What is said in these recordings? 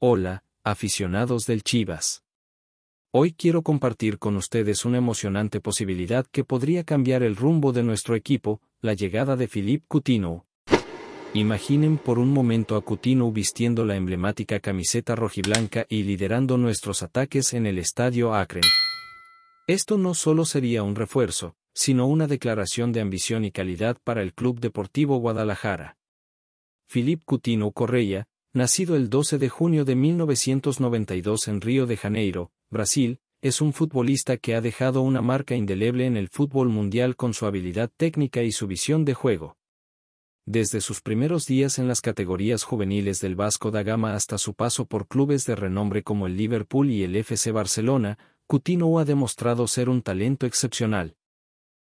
Hola, aficionados del Chivas. Hoy quiero compartir con ustedes una emocionante posibilidad que podría cambiar el rumbo de nuestro equipo, la llegada de Philippe Coutinho. Imaginen por un momento a Coutinho vistiendo la emblemática camiseta rojiblanca y liderando nuestros ataques en el estadio Akron. Esto no solo sería un refuerzo, sino una declaración de ambición y calidad para el Club Deportivo Guadalajara. Philippe Coutinho Correa, Nacido el 12 de junio de 1992 en Río de Janeiro, Brasil, es un futbolista que ha dejado una marca indeleble en el fútbol mundial con su habilidad técnica y su visión de juego. Desde sus primeros días en las categorías juveniles del Vasco da Gama hasta su paso por clubes de renombre como el Liverpool y el FC Barcelona, Coutinho ha demostrado ser un talento excepcional.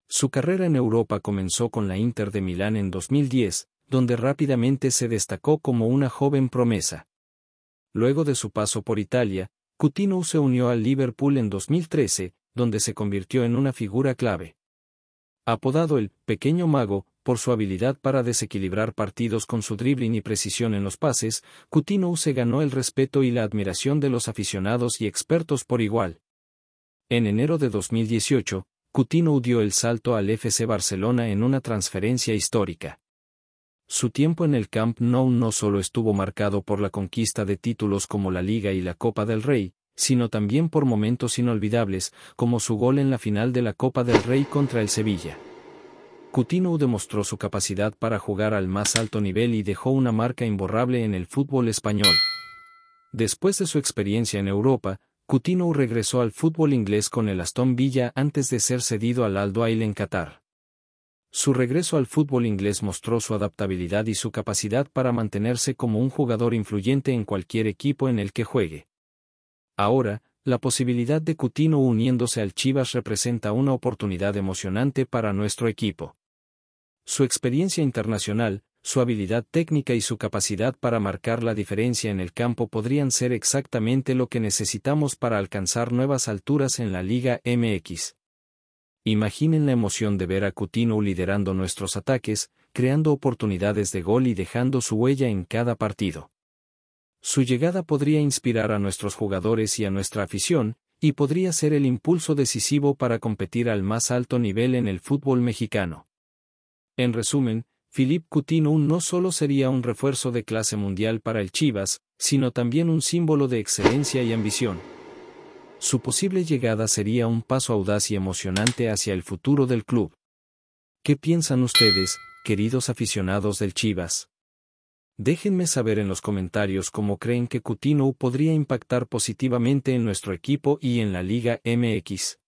Su carrera en Europa comenzó con la Inter de Milán en 2010, donde rápidamente se destacó como una joven promesa. Luego de su paso por Italia, Coutinho se unió al Liverpool en 2013, donde se convirtió en una figura clave. Apodado el pequeño mago, por su habilidad para desequilibrar partidos con su dribbling y precisión en los pases, Coutinho se ganó el respeto y la admiración de los aficionados y expertos por igual. En enero de 2018, Coutinho dio el salto al FC Barcelona en una transferencia histórica. Su tiempo en el Camp Nou no solo estuvo marcado por la conquista de títulos como la Liga y la Copa del Rey, sino también por momentos inolvidables, como su gol en la final de la Copa del Rey contra el Sevilla. Coutinho demostró su capacidad para jugar al más alto nivel y dejó una marca imborrable en el fútbol español. Después de su experiencia en Europa, Coutinho regresó al fútbol inglés con el Aston Villa antes de ser cedido al Aldo Ail en Qatar. Su regreso al fútbol inglés mostró su adaptabilidad y su capacidad para mantenerse como un jugador influyente en cualquier equipo en el que juegue. Ahora, la posibilidad de Cutino uniéndose al Chivas representa una oportunidad emocionante para nuestro equipo. Su experiencia internacional, su habilidad técnica y su capacidad para marcar la diferencia en el campo podrían ser exactamente lo que necesitamos para alcanzar nuevas alturas en la Liga MX. Imaginen la emoción de ver a Coutinho liderando nuestros ataques, creando oportunidades de gol y dejando su huella en cada partido. Su llegada podría inspirar a nuestros jugadores y a nuestra afición, y podría ser el impulso decisivo para competir al más alto nivel en el fútbol mexicano. En resumen, Philippe Coutinho no solo sería un refuerzo de clase mundial para el Chivas, sino también un símbolo de excelencia y ambición. Su posible llegada sería un paso audaz y emocionante hacia el futuro del club. ¿Qué piensan ustedes, queridos aficionados del Chivas? Déjenme saber en los comentarios cómo creen que Coutinho podría impactar positivamente en nuestro equipo y en la Liga MX.